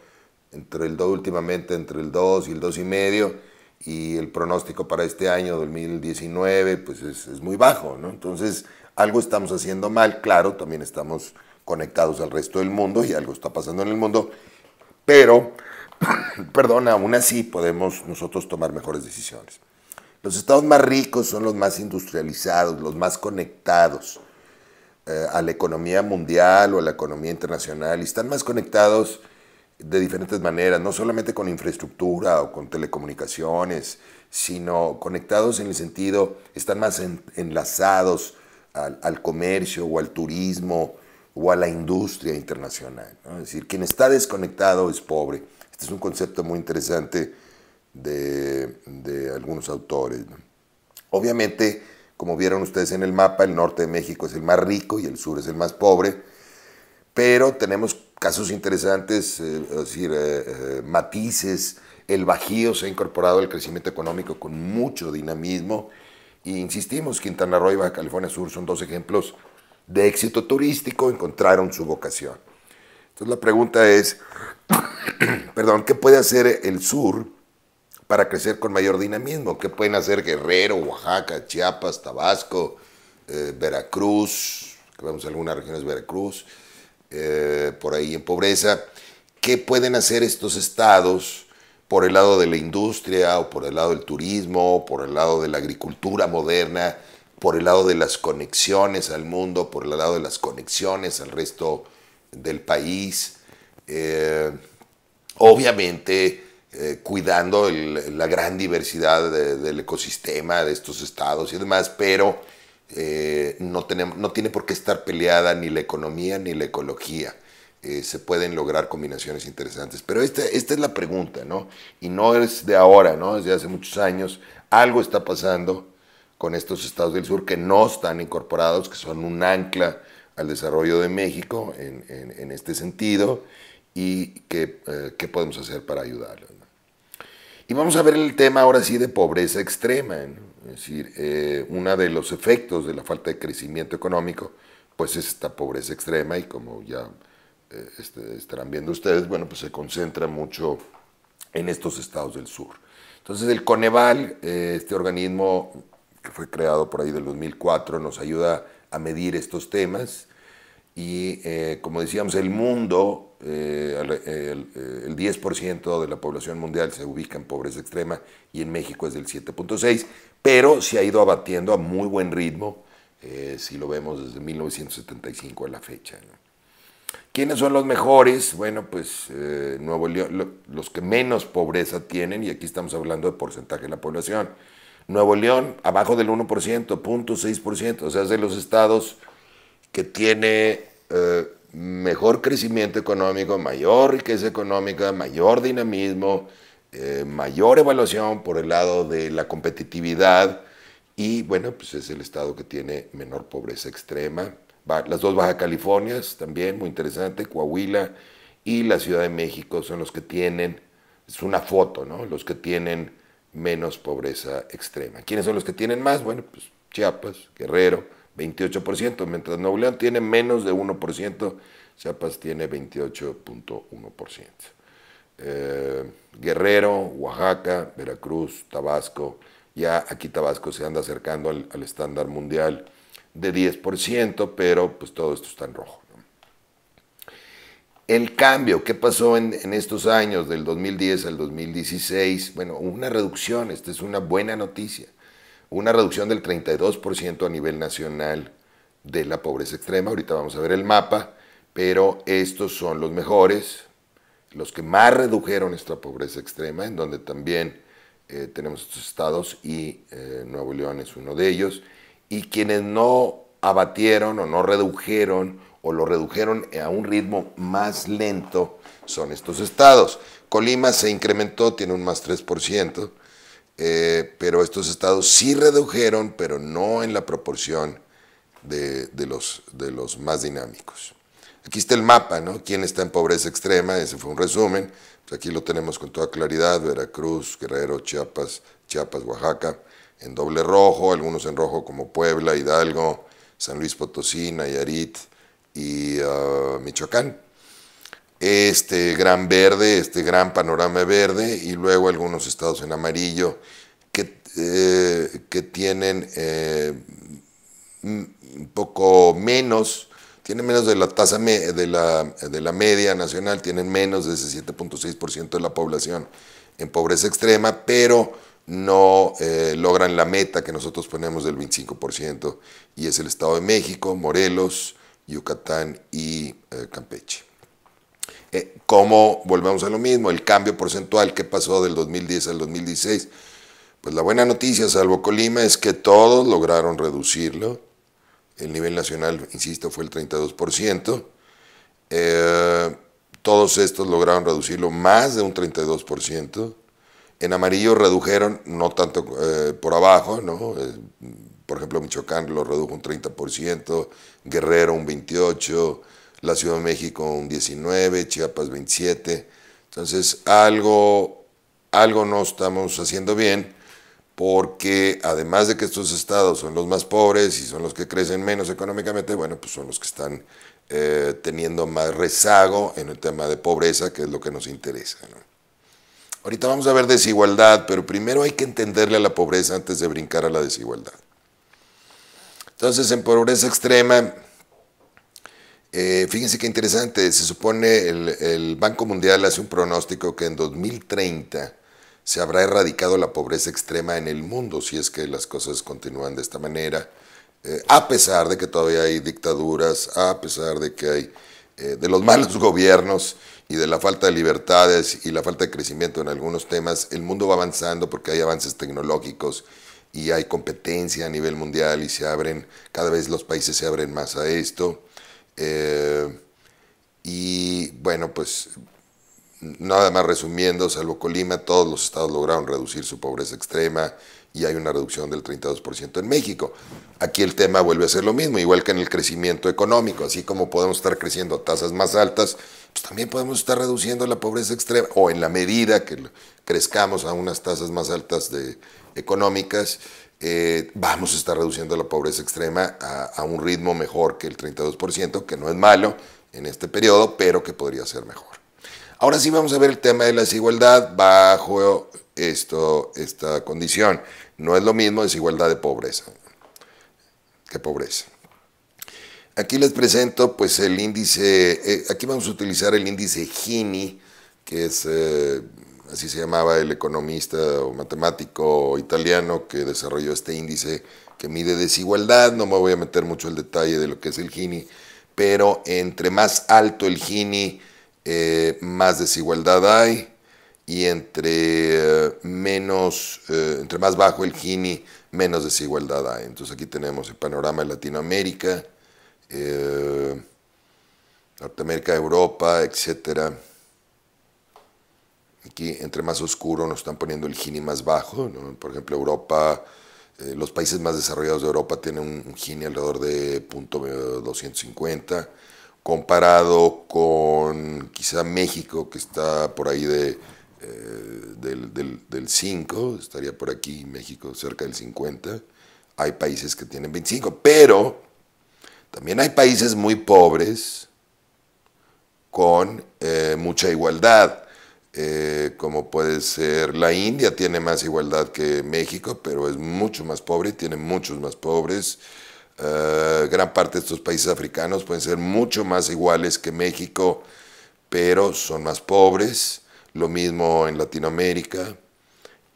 entre el 2 últimamente entre el 2 y el 2 y medio y el pronóstico para este año 2019 pues es, es muy bajo, ¿no? Entonces algo estamos haciendo mal, claro, también estamos conectados al resto del mundo y algo está pasando en el mundo, pero Perdona, aún así podemos nosotros tomar mejores decisiones. Los estados más ricos son los más industrializados, los más conectados eh, a la economía mundial o a la economía internacional y están más conectados de diferentes maneras, no solamente con infraestructura o con telecomunicaciones, sino conectados en el sentido, están más enlazados al, comercio o al turismo o a la industria internacional. Es decir, quien está desconectado es pobre. Este es un concepto muy interesante de, algunos autores. Obviamente, como vieron ustedes en el mapa, el norte de México es el más rico y el sur es el más pobre, pero tenemos casos interesantes, eh, es decir, eh, eh, matices. El Bajío se ha incorporado al crecimiento económico con mucho dinamismo. E insistimos, Quintana Roo y Baja California Sur son dos ejemplos de éxito turístico, encontraron su vocación. Entonces la pregunta es, perdón, ¿qué puede hacer el sur para crecer con mayor dinamismo? ¿Qué pueden hacer Guerrero, Oaxaca, Chiapas, Tabasco, eh, Veracruz? Que vemos algunas regiones de Veracruz, eh, por ahí en pobreza. ¿Qué pueden hacer estos estados por el lado de la industria o por el lado del turismo, por el lado de la agricultura moderna, por el lado de las conexiones al mundo, por el lado de las conexiones al resto del país, eh, obviamente eh, cuidando la gran diversidad del ecosistema de estos estados y demás, pero eh, no, tenemos, no tiene por qué estar peleada ni la economía ni la ecología. se pueden lograr combinaciones interesantes. Pero esta, esta es la pregunta, ¿no? Y no es de ahora, ¿no? Desde hace muchos años algo está pasando con estos estados del sur que no están incorporados, que son un ancla al desarrollo de México en, este sentido y qué, eh, podemos hacer para ayudarlos. Y vamos a ver el tema ahora sí de pobreza extrema, es decir, eh, uno de los efectos de la falta de crecimiento económico, pues es esta pobreza extrema y como ya eh, este, estarán viendo ustedes, bueno, pues se concentra mucho en estos estados del sur. Entonces el Coneval, este organismo que fue creado por ahí del 2004, nos ayuda a medir estos temas. Y eh, como decíamos, el mundo, eh, el, 10% eh, de la población mundial se ubica en pobreza extrema y en México es del 7.6, pero se ha ido abatiendo a muy buen ritmo, si lo vemos desde 1975 a la fecha. ¿no? ¿Quiénes son los mejores? Bueno, pues Nuevo León, los que menos pobreza tienen, y aquí estamos hablando de porcentaje de la población. Nuevo León, abajo del 1%, 0.6%, o sea, es de los estados que tiene eh, mejor crecimiento económico, mayor riqueza económica, mayor dinamismo, eh, mayor evaluación por el lado de la competitividad y bueno, pues es el estado que tiene menor pobreza extrema. Las dos Baja Californias también, muy interesante, Coahuila y la Ciudad de México son los que tienen, es una foto, ¿no? Los que tienen menos pobreza extrema. ¿Quiénes son los que tienen más? Bueno, pues Chiapas, Guerrero, 28%, mientras Nuevo León tiene menos de 1%, Chiapas tiene 28.1%. Eh, Guerrero, Oaxaca, Veracruz, Tabasco, ya aquí Tabasco se anda acercando al, al estándar mundial de 10%, pero pues todo esto está en rojo. El cambio, ¿qué pasó en, estos años del 2010 al 2016? Bueno, una reducción, esta es una buena noticia, una reducción del 32% a nivel nacional de la pobreza extrema. Ahorita vamos a ver el mapa, pero estos son los mejores, los que más redujeron esta pobreza extrema, en donde también eh, tenemos estos estados y eh, Nuevo León es uno de ellos, y quienes no abatieron o no redujeron o lo redujeron a un ritmo más lento son estos estados. Colima se incrementó, tiene un más 3%, eh, pero estos estados sí redujeron, pero no en la proporción de, los, de los más dinámicos. Aquí está el mapa, ¿no? ¿Quién está en pobreza extrema? Ese fue un resumen. Pues aquí lo tenemos con toda claridad, Veracruz, Guerrero, Chiapas, Chiapas, Oaxaca, en doble rojo, algunos en rojo como Puebla, Hidalgo, San Luis Potosí, Nayarit, y uh, Michoacán. Este gran verde, este gran panorama verde y luego algunos estados en amarillo que, eh, que tienen eh, un poco menos, tienen menos de la tasa de, la, media nacional, tienen menos de ese 7.6% de la población en pobreza extrema, pero no eh, logran la meta que nosotros ponemos del 25%, y es el Estado de México, Morelos, Yucatán y eh, Campeche. Eh, ¿Cómo volvemos a lo mismo? El cambio porcentual que pasó del 2010 al 2016. Pues la buena noticia, salvo Colima, es que todos lograron reducirlo. El nivel nacional, insisto, fue el 32%. Eh, todos estos lograron reducirlo más de un 32%. En amarillo redujeron, no tanto eh, por abajo, ¿no? Eh, por ejemplo, Michoacán lo redujo un 30%, Guerrero un 28%, la Ciudad de México un 19%, Chiapas 27%. Entonces, algo, algo no estamos haciendo bien porque además de que estos estados son los más pobres y son los que crecen menos económicamente, bueno, pues son los que están eh, teniendo más rezago en el tema de pobreza, que es lo que nos interesa. ¿no? Ahorita vamos a ver desigualdad, pero primero hay que entenderle a la pobreza antes de brincar a la desigualdad. Entonces, en pobreza extrema, eh, fíjense qué interesante, se supone el, el Banco Mundial hace un pronóstico que en 2030 se habrá erradicado la pobreza extrema en el mundo, si es que las cosas continúan de esta manera, eh, a pesar de que todavía hay dictaduras, a pesar de que hay eh, de los malos gobiernos, y de la falta de libertades y la falta de crecimiento en algunos temas, el mundo va avanzando porque hay avances tecnológicos y hay competencia a nivel mundial y se abren, cada vez los países se abren más a esto. Eh, y bueno, pues nada más resumiendo, salvo Colima, todos los estados lograron reducir su pobreza extrema y hay una reducción del 32% en México. Aquí el tema vuelve a ser lo mismo, igual que en el crecimiento económico, así como podemos estar creciendo tasas más altas, pues, también podemos estar reduciendo la pobreza extrema o en la medida que crezcamos a unas tasas más altas de, económicas, eh, vamos a estar reduciendo la pobreza extrema a, un ritmo mejor que el 32%, que no es malo en este periodo, pero que podría ser mejor. Ahora sí vamos a ver el tema de la desigualdad bajo esto, esta condición. No es lo mismo desigualdad de pobreza que pobreza. Aquí les presento pues el índice, eh, aquí vamos a utilizar el índice Gini, que es, eh, así se llamaba el economista o matemático italiano que desarrolló este índice que mide desigualdad, no me voy a meter mucho el detalle de lo que es el Gini, pero entre más alto el Gini, eh, más desigualdad hay, y entre menos, entre más bajo el Gini, menos desigualdad hay. Entonces aquí tenemos el panorama de Latinoamérica, eh, Norteamérica, Europa, etc. Aquí, entre más oscuro, nos están poniendo el Gini más bajo. Por ejemplo, Europa, eh, los países más desarrollados de Europa tienen un, Gini alrededor de .250, comparado con quizá México, que está por ahí de, eh, del, del 5, estaría por aquí México cerca del 50. Hay países que tienen 25, pero también hay países muy pobres con eh, mucha igualdad, eh, como puede ser la India, tiene más igualdad que México, pero es mucho más pobre, tiene muchos más pobres. Eh, gran parte de estos países africanos pueden ser mucho más iguales que México, pero son más pobres. Lo mismo en Latinoamérica.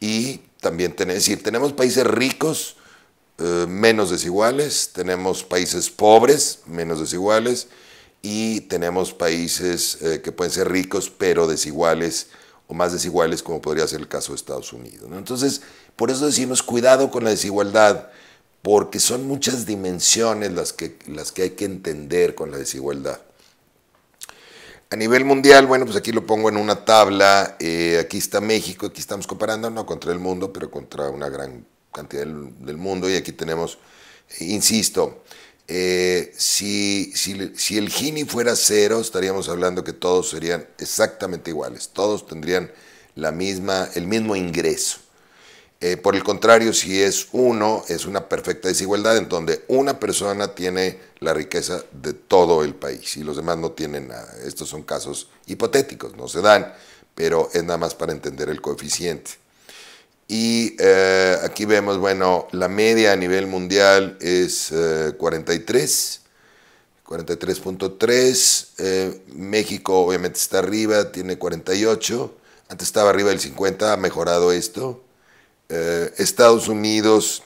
Y también decir, tenemos países ricos eh, menos desiguales, tenemos países pobres menos desiguales y tenemos países eh, que pueden ser ricos pero desiguales o más desiguales como podría ser el caso de Estados Unidos. Entonces, por eso decimos cuidado con la desigualdad, porque son muchas dimensiones las que, las que hay que entender con la desigualdad. A nivel mundial, bueno, pues aquí lo pongo en una tabla. Eh, aquí está México, aquí estamos comparando, no contra el mundo, pero contra una gran cantidad del, mundo y aquí tenemos, eh, insisto, eh, si, si, el Gini fuera cero, estaríamos hablando que todos serían exactamente iguales, todos tendrían la misma, el mismo ingreso. Eh, por el contrario, si es uno, es una perfecta desigualdad en donde una persona tiene la riqueza de todo el país y los demás no tienen nada. Estos son casos hipotéticos, no se dan, pero es nada más para entender el coeficiente. Y eh, aquí vemos, bueno, la media a nivel mundial es 43, eh, 43.3. Eh, México obviamente está arriba, tiene 48. Antes estaba arriba del 50, ha mejorado esto. Estados Unidos,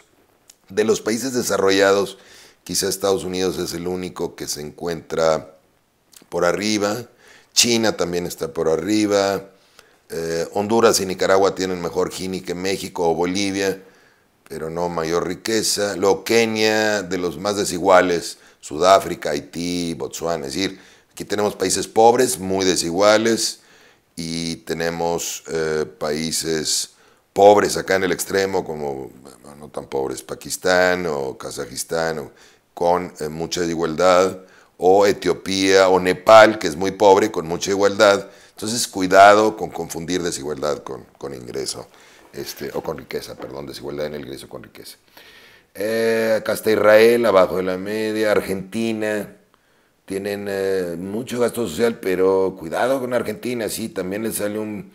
de los países desarrollados, quizá Estados Unidos es el único que se encuentra por arriba. China también está por arriba. Eh, Honduras y Nicaragua tienen mejor Gini que México o Bolivia, pero no mayor riqueza. Luego Kenia, de los más desiguales, Sudáfrica, Haití, Botsuana. Es decir, aquí tenemos países pobres, muy desiguales, y tenemos eh, países pobres acá en el extremo, como no tan pobres, Pakistán o Kazajistán, con eh, mucha desigualdad, o Etiopía o Nepal, que es muy pobre, con mucha igualdad entonces, cuidado con confundir desigualdad con, ingreso, este, o con riqueza, perdón, desigualdad en el ingreso con riqueza. Eh, acá está Israel, abajo de la media, Argentina. Tienen eh, mucho gasto social, pero cuidado con Argentina, sí, también les sale un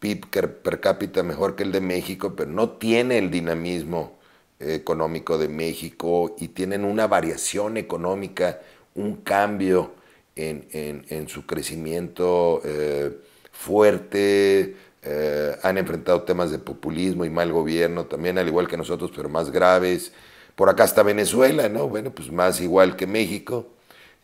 PIB per cápita mejor que el de México, pero no tiene el dinamismo eh, económico de México y tienen una variación económica, un cambio en, su crecimiento eh, fuerte, eh, han enfrentado temas de populismo y mal gobierno también, al igual que nosotros, pero más graves. Por acá está Venezuela, ¿no? Bueno, pues más igual que México,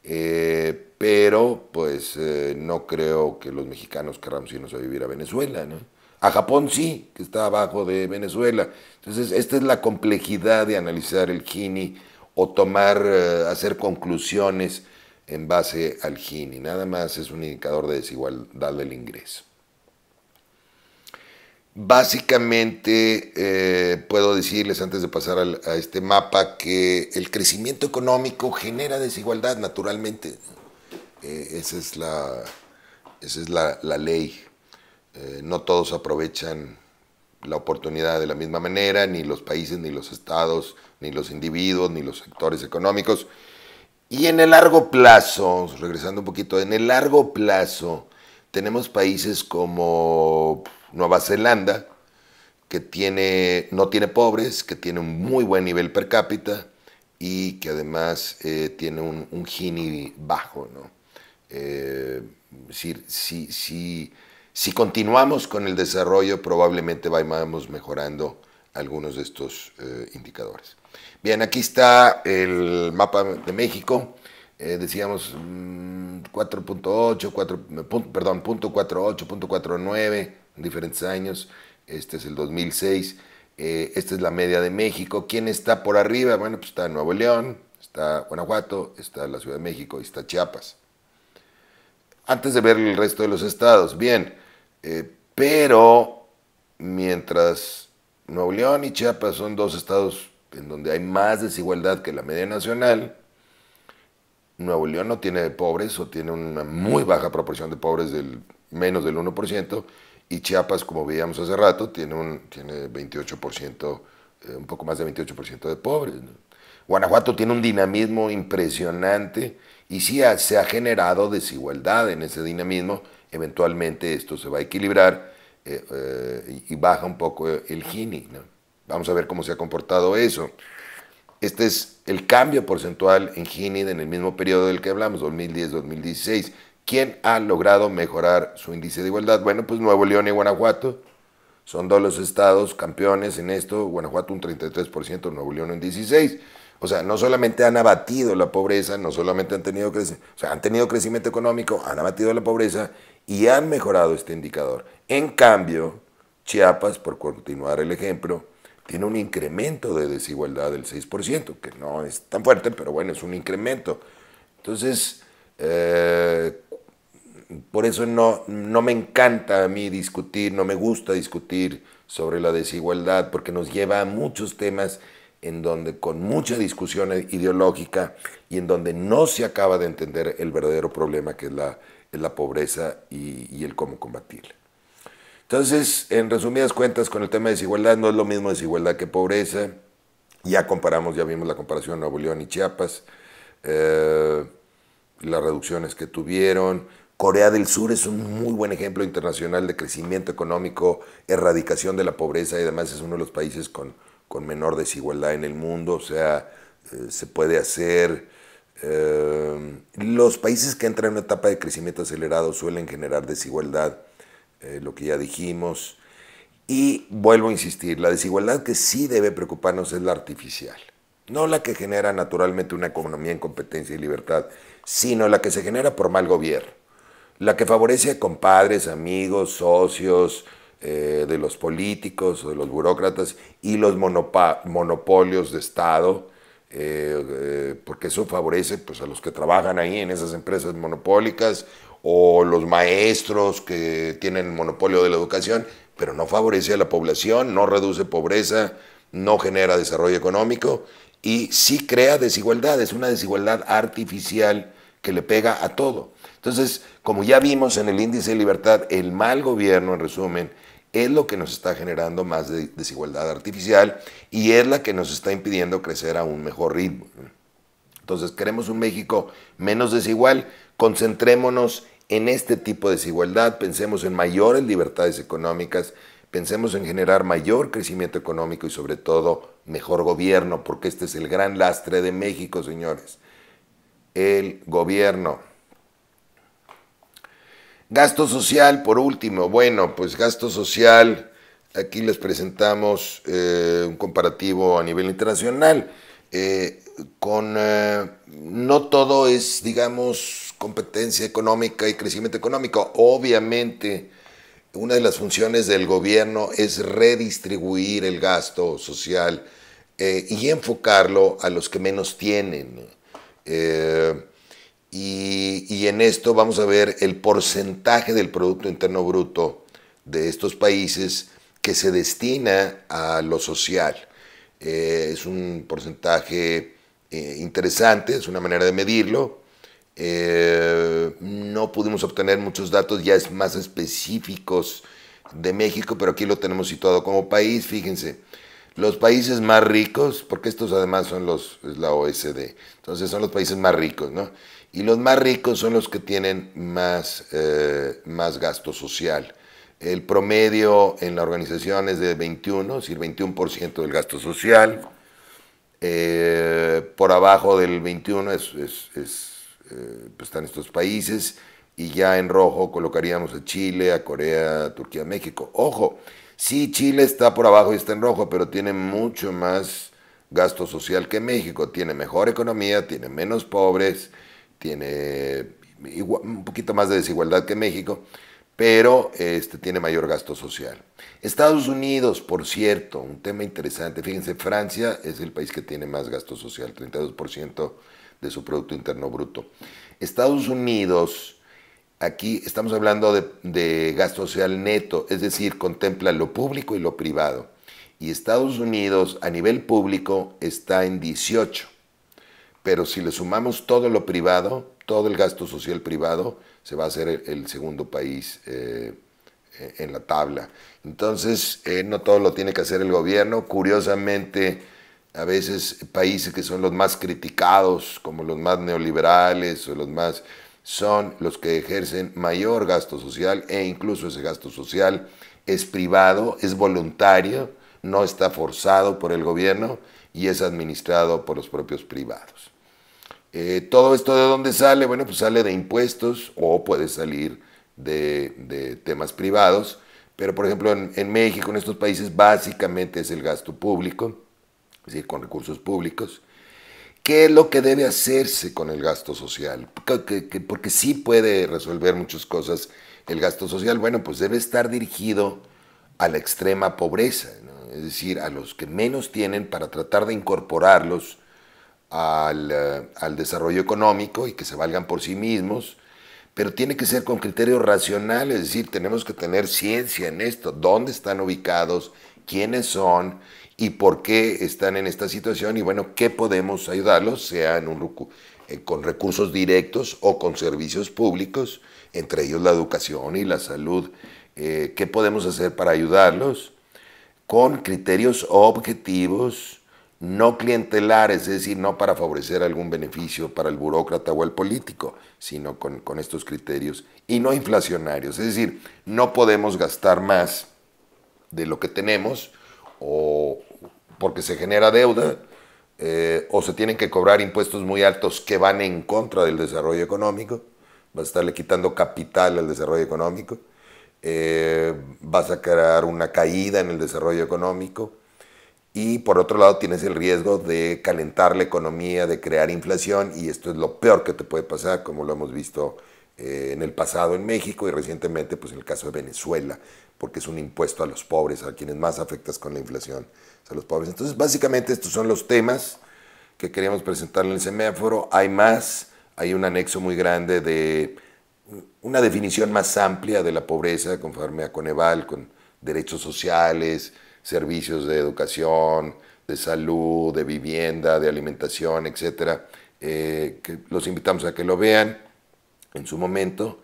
eh, pero pues no creo que los mexicanos querramos irnos a vivir a Venezuela, ¿no? A Japón sí, que está abajo de Venezuela. Entonces, esta es la complejidad de analizar el Gini o tomar, hacer conclusiones en base al Gini, nada más es un indicador de desigualdad del ingreso. Básicamente eh, puedo decirles antes de pasar a este mapa que el crecimiento económico genera desigualdad naturalmente. Eh, esa es la, es la, ley. Eh, no todos aprovechan la oportunidad de la misma manera, ni los países, ni los estados, ni los individuos, ni los sectores económicos. Y en el largo plazo, regresando un poquito, en el largo plazo tenemos países como Nueva Zelanda, que tiene, no tiene pobres, que tiene un muy buen nivel per cápita y que además eh, tiene un, Gini bajo. ¿no? Eh, si, si continuamos con el desarrollo, probablemente vayamos mejorando algunos de estos eh, indicadores. Bien, aquí está el mapa de México. Eh, decíamos 4.8, mm, 4, perdón, 0.48, en diferentes años. Este es el 2006. Eh, esta es la media de México. ¿Quién está por arriba? Bueno, pues está Nuevo León, está Guanajuato, está la Ciudad de México y está Chiapas. Antes de ver el resto de los estados, bien, pero mientras Nuevo León y Chiapas son dos estados en donde hay más desigualdad que la media nacional. Nuevo León no tiene pobres o tiene una muy baja proporción de pobres del menos del 1% y Chiapas, como veíamos hace rato, tiene un tiene 28%, eh, un poco más de 28% de pobres. Guanajuato tiene un dinamismo impresionante y si se ha generado desigualdad en ese dinamismo. Eventualmente esto se va a equilibrar eh, eh, y baja un poco el Gini. Vamos a ver cómo se ha comportado eso. Este es el cambio porcentual en Gini en el mismo periodo del que hablamos, 2010-2016. ¿Quién ha logrado mejorar su índice de igualdad? Bueno, pues Nuevo León y Guanajuato son dos los estados campeones en esto. Guanajuato un 33%, Nuevo León un 16%. O sea, no solamente han abatido la pobreza, no solamente han tenido, o sea, han tenido crecimiento económico, han abatido la pobreza y han mejorado este indicador. En cambio, Chiapas, por continuar el ejemplo, tiene un incremento de desigualdad del 6%, que no es tan fuerte, pero bueno, es un incremento. Entonces, eh, por eso no, no me encanta a mí discutir, no me gusta discutir sobre la desigualdad, porque nos lleva a muchos temas en donde con mucha discusión ideológica y en donde no se acaba de entender el verdadero problema que es la, la pobreza y el cómo combatirla. Entonces, en resumidas cuentas, con el tema de desigualdad, no es lo mismo desigualdad que pobreza. Ya comparamos, ya vimos la comparación Nuevo León y Chiapas, eh, las reducciones que tuvieron. Corea del Sur es un muy buen ejemplo internacional de crecimiento económico, erradicación de la pobreza y además es uno de los países con, menor desigualdad en el mundo. O sea, eh, se puede hacer. Eh, los países que entran en una etapa de crecimiento acelerado suelen generar desigualdad eh, lo que ya dijimos. Y vuelvo a insistir, la desigualdad que sí debe preocuparnos es la artificial, no la que genera naturalmente una economía en competencia y libertad, sino la que se genera por mal gobierno, la que favorece a compadres, amigos, socios eh, de los políticos o de los burócratas y los monopolios de Estado, eh, porque eso favorece pues, a los que trabajan ahí en esas empresas monopólicas o los maestros que tienen el monopolio de la educación, pero no favorece a la población, no reduce pobreza, no genera desarrollo económico y sí crea desigualdad, es una desigualdad artificial que le pega a todo. Entonces, como ya vimos en el índice de libertad, el mal gobierno, en resumen, es lo que nos está generando más desigualdad artificial y es la que nos está impidiendo crecer a un mejor ritmo. Entonces, queremos un México menos desigual, Concentrémonos en este tipo de desigualdad, pensemos en mayores libertades económicas, pensemos en generar mayor crecimiento económico y sobre todo mejor gobierno, porque este es el gran lastre de México, señores. El gobierno. Gasto social, por último. Bueno, pues gasto social, aquí les presentamos eh, un comparativo a nivel internacional. Eh, con eh, no todo es, digamos, competencia económica y crecimiento económico. Obviamente, una de las funciones del gobierno es redistribuir el gasto social eh, y enfocarlo a los que menos tienen. Eh, y, en esto vamos a ver el porcentaje del Producto Interno Bruto de estos países que se destina a lo social. Eh, es un porcentaje interesante, es una manera de medirlo. Eh, no pudimos obtener muchos datos ya es más específicos de México, pero aquí lo tenemos situado como país. Fíjense, los países más ricos, porque estos además son los, es la OSD, entonces son los países más ricos, ¿no? Y los más ricos son los que tienen más, eh, más gasto social. El promedio en la organización es de 21, es decir, 21% del gasto social. Eh, por abajo del 21 es eh, pues, están estos países y ya en rojo colocaríamos a Chile, a Corea, Turquía, México. Ojo, sí, Chile está por abajo y está en rojo, pero tiene mucho más gasto social que México. Tiene mejor economía, tiene menos pobres, tiene un poquito más de desigualdad que México, pero este, tiene mayor gasto social. Estados Unidos, por cierto, un tema interesante. Fíjense, Francia es el país que tiene más gasto social, 32% de su Producto Interno Bruto. Estados Unidos, aquí estamos hablando de, gasto social neto, es decir, contempla lo público y lo privado. Y Estados Unidos a nivel público está en 18. Pero si le sumamos todo lo privado, todo el gasto social privado, se va a hacer el, segundo país eh, eh, en la tabla. Entonces, eh, no todo lo tiene que hacer el gobierno. Curiosamente, a veces países que son los más criticados, como los más neoliberales o los más, son los que ejercen mayor gasto social e incluso ese gasto social es privado, es voluntario, no está forzado por el gobierno y es administrado por los propios privados. Eh, ¿Todo esto de dónde sale? Bueno, pues sale de impuestos o puede salir de, temas privados, pero por ejemplo en México, en estos países, básicamente es el gasto público es decir, con recursos públicos, qué es lo que debe hacerse con el gasto social, porque, sí puede resolver muchas cosas el gasto social, bueno, pues debe estar dirigido a la extrema pobreza, es decir, a los que menos tienen para tratar de incorporarlos al, eh, al, desarrollo económico y que se valgan por sí mismos, pero tiene que ser con criterios racionales, es decir, tenemos que tener ciencia en esto, dónde están ubicados, quiénes son y por qué están en esta situación y bueno, qué podemos ayudarlos, sea eh, con recursos directos o con servicios públicos, entre ellos la educación y la salud, eh, qué podemos hacer para ayudarlos con criterios objetivos, no clientelares, es decir, no para favorecer algún beneficio para el burócrata o el político, sino con, con estos criterios, y no inflacionarios, es decir, no podemos gastar más de lo que tenemos, o porque se genera deuda, eh, o se tienen que cobrar impuestos muy altos que van en contra del desarrollo económico, vas a estarle quitando capital al desarrollo económico, eh, vas a crear una caída en el desarrollo económico y por otro lado tienes el riesgo de calentar la economía, de crear inflación y esto es lo peor que te puede pasar, como lo hemos visto eh, en el pasado en México y recientemente pues en el caso de Venezuela, porque es un impuesto a los pobres, a quienes más afectas con la inflación, a los pobres. Entonces, básicamente estos son los temas que queríamos presentar en el semáforo. Hay más, hay un anexo muy grande de una definición más amplia de la pobreza conforme a Coneval, con derechos sociales, servicios de educación, de salud, de vivienda, de alimentación, etc. Eh, que los invitamos a que lo vean en su momento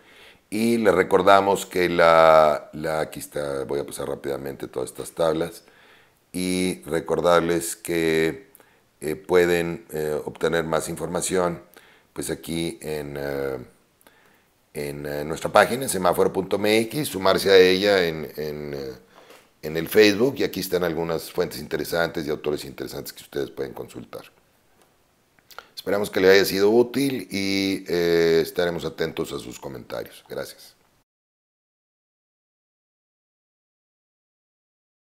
y les recordamos que la, aquí está, voy a pasar rápidamente todas estas tablas y recordarles que eh, pueden eh, obtener más información pues aquí en, eh, en nuestra página semáforo.mx, sumarse a ella en el Facebook y aquí están algunas fuentes interesantes y autores interesantes que ustedes pueden consultar. Esperamos que le haya sido útil y eh, estaremos atentos a sus comentarios. Gracias.